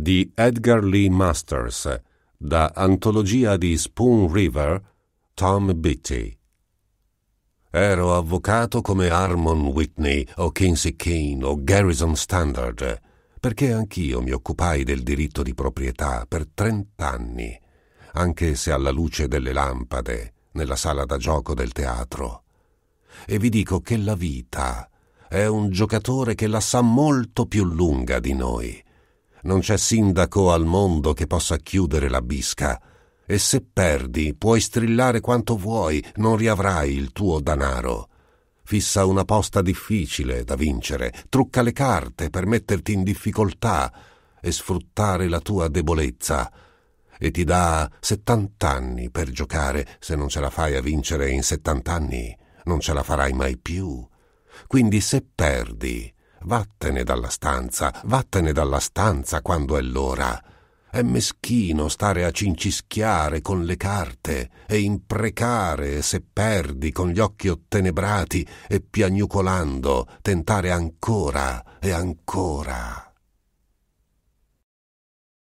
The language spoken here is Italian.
di Edgar Lee Masters, da Antologia di Spoon River, Tom Beatty. Ero avvocato come Harmon Whitney o Kinsey Kane o Garrison Standard, perché anch'io mi occupai del diritto di proprietà per trent'anni, anche se alla luce delle lampade, nella sala da gioco del teatro. E vi dico che la vita è un giocatore che la sa molto più lunga di noi non c'è sindaco al mondo che possa chiudere la bisca. E se perdi, puoi strillare quanto vuoi, non riavrai il tuo danaro. Fissa una posta difficile da vincere, trucca le carte per metterti in difficoltà e sfruttare la tua debolezza. E ti dà 70 anni per giocare, se non ce la fai a vincere in 70 anni, non ce la farai mai più. Quindi se perdi, Vattene dalla stanza, vattene dalla stanza quando è l'ora. È meschino stare a cincischiare con le carte e imprecare se perdi con gli occhi ottenebrati e piagnucolando tentare ancora e ancora.